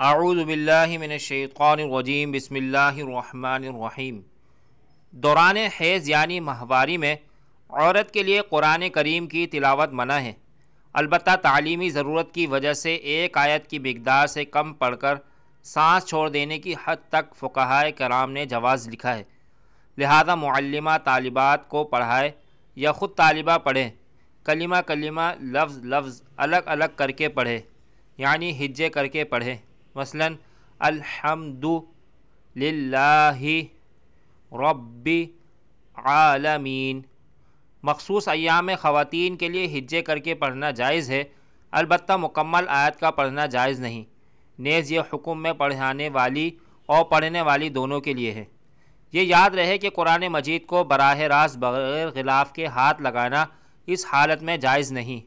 आऊदबिल्लिमिनशैक़ानरजीम बसमीम दौरान हैज़ यानी माहवारी में औरत के लिए कुरान करीम की तिलावत मना है अलबत् तालीमी ज़रूरत की वजह से एक आयत की मकदार से कम पढ़कर सांस छोड़ देने की हद तक फ़ुकाय कराम ने जवाज़ लिखा है लिहाजा मल्लमा तालिबात को पढ़ाए या ख़ुद तालिबा पढ़ें कलिमा कलिमा लफ्ज़ लफ्ज़ अलग अलग करके पढ़े यानी हिज्जे करके पढ़े मसलन अलहमदु लाही आलमीन मखसूस अयाम ख़वान के लिए हिज्जे करके पढ़ना जायज़ है अलबत् मुकम्मल आयत का पढ़ना जायज़ नहीं नेज़ ये हुकुम में पढ़ाने वाली और पढ़ने वाली दोनों के लिए है ये याद रहे कि कुरान मजीद को बराह रास्त बग़ैर गिलाफ के हाथ लगाना इस हालत में जायज़ नहीं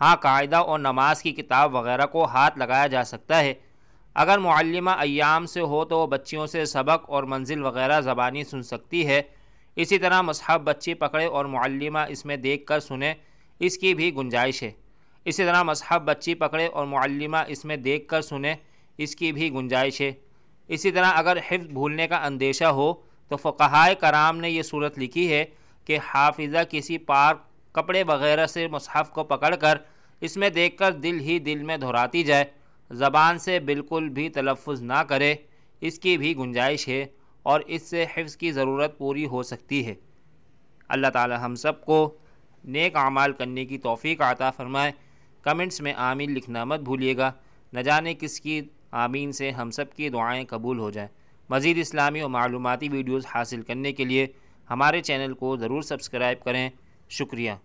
हाँ कायदा और नमाज की किताब वगैरह को हाथ लगाया जा सकता है अगर मुल्लिमा अयाम से हो तो वह बच्चियों से सबक और मंजिल वगैरह ज़बानी सुन सकती है इसी तरह मसहब बच्ची पकड़े और मुल्लिमा इसमें देख कर सुने इसकी भी गुंजाइश है इसी तरह मसहब बच्ची पकड़े और मुल्लिमा इसमें देख कर सुने इसकी भी गुंजाइश है इसी तरह अगर हिफ्ज़ भूलने का अंदेशा हो तो फ़काय कराम ने यह सूरत लिखी है कि हाफिज़ा किसी पार कपड़े वगैरह से मसहफ़ को पकड़ कर इसमें देख कर दिल ही दिल में दोहराती जाए ज़बान से बिल्कुल भी तलफ़ ना करे इसकी भी गुंजाइश है और इससे हिफ्स की ज़रूरत पूरी हो सकती है अल्लाह ताला हम सब को नेक अमाल करने की तौफीक आता फ़रमाए कमेंट्स में आमीन लिखना मत भूलिएगा न जाने किसकी आमीन से हम सब की दुआएँ कबूल हो जाएँ मज़ीद इस्लामी और मालूमती वीडियोज़ हासिल करने के लिए हमारे चैनल को ज़रूर सब्सक्राइब करें शुक्रिया